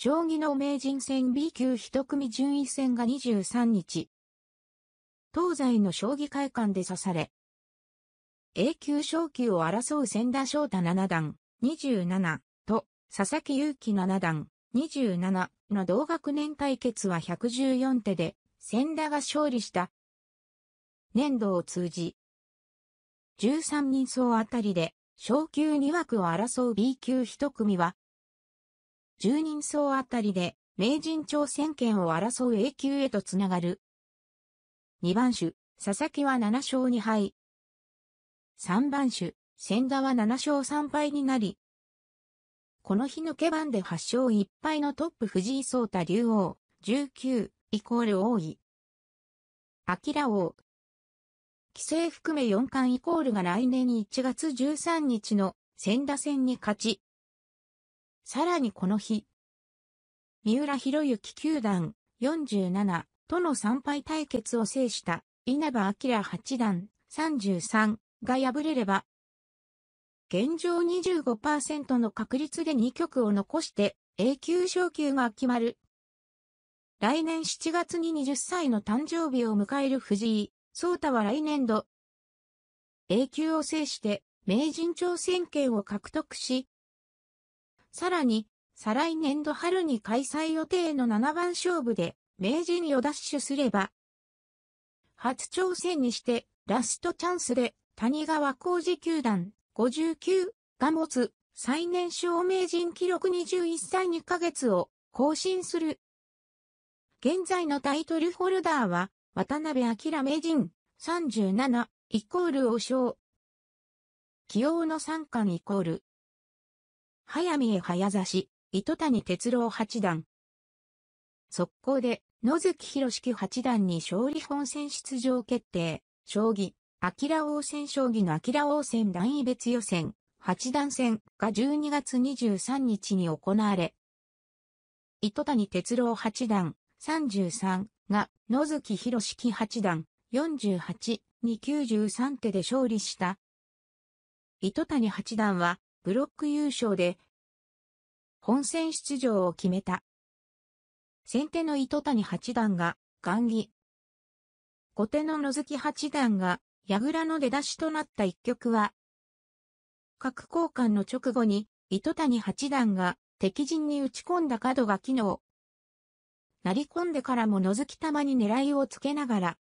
将棋の名人戦 B 級一組順位戦が23日、東西の将棋会館で刺され、A 級昇級を争う千田翔太七段、27と佐々木祐希七段、27の同学年対決は114手で、千田が勝利した。年度を通じ、13人総あたりで、昇級2枠を争う B 級1組は、10人層あたりで名人挑戦権を争う A 級へとつながる。2番手、佐々木は7勝2敗。3番手、千田は7勝3敗になり、この日抜け番で8勝1敗のトップ藤井聡太竜王、19、イコール王位。明王。規制含め4冠イコールが来年1月13日の千田戦に勝ち、さらにこの日、三浦博之球団47との参拝対決を制した稲葉明八段33が敗れれば、現状25%の確率で2局を残して A 級昇級が決まる。来年7月に20歳の誕生日を迎える藤井聡太は来年度 A 級を制して名人挑戦権を獲得し、さらに、再来年度春に開催予定の七番勝負で、名人を奪取すれば、初挑戦にして、ラストチャンスで、谷川浩二球団、59が持つ、最年少名人記録21歳2ヶ月を更新する。現在のタイトルホルダーは、渡辺明名人、37、イコール王将。起用の3巻イコール、早見へ早指し、糸谷哲郎八段。速攻で、野月博式八段に勝利本戦出場決定。将棋、明王戦将棋の明王戦段位別予選、八段戦が12月23日に行われ、糸谷哲郎八段33が野月博式八段48に93手で勝利した。糸谷八段はブロック優勝で、本戦出場を決めた。先手の糸谷八段が、雁木。後手の野月八段が、倉の出だしとなった一局は、角交換の直後に、糸谷八段が、敵陣に打ち込んだ角が機能。成り込んでからも野月玉に狙いをつけながら、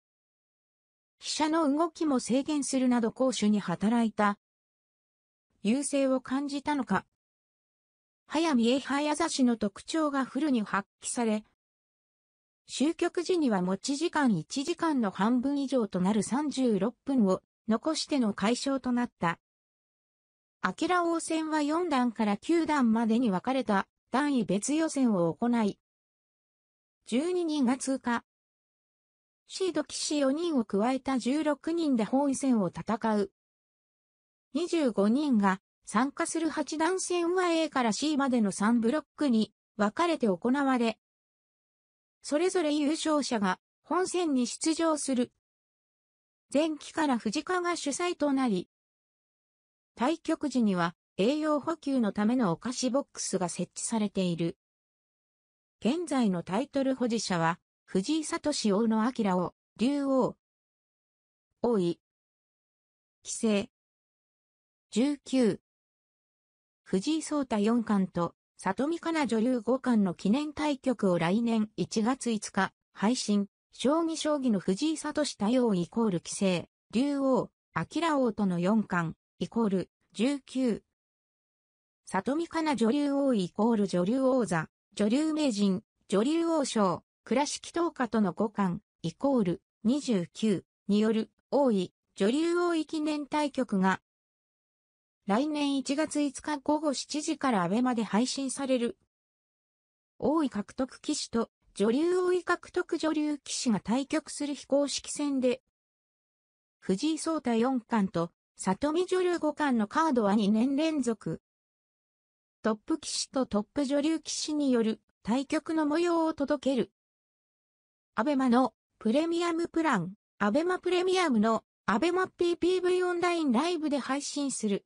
飛車の動きも制限するなど攻守に働いた優勢を感じたのか。早見え早指しの特徴がフルに発揮され、終局時には持ち時間1時間の半分以上となる36分を残しての解消となった。明王戦は4段から9段までに分かれた単位別予選を行い、12人が通過。シード騎士4人を加えた16人で本位戦を戦う。25人が参加する8段線は A から C までの3ブロックに分かれて行われ、それぞれ優勝者が本戦に出場する。前期から藤川が主催となり、対局時には栄養補給のためのお菓子ボックスが設置されている。現在のタイトル保持者は、藤井聡王の明を、竜王、王位、棋聖、19。藤井聡太4冠と、里見香奈女流5冠の記念対局を来年1月5日、配信、将棋将棋の藤井聡太陽イコール棋聖竜王、明王との4冠、イコール、19。里見香奈女流王イコール女流王座、女流名人、女流王将、倉敷東下との5冠、イコール、29、による、王位、女流王位記念対局が来年1月5日午後7時からアベマで配信される。王位獲得騎士と女流王位獲得女流騎士が対局する非公式戦で、藤井聡太4冠と里見女流五冠のカードは2年連続。トップ騎士とトップ女流騎士による対局の模様を届ける。アベマのプレミアムプラン、アベマプレミアムのアベマ PPV オンラインライブで配信する。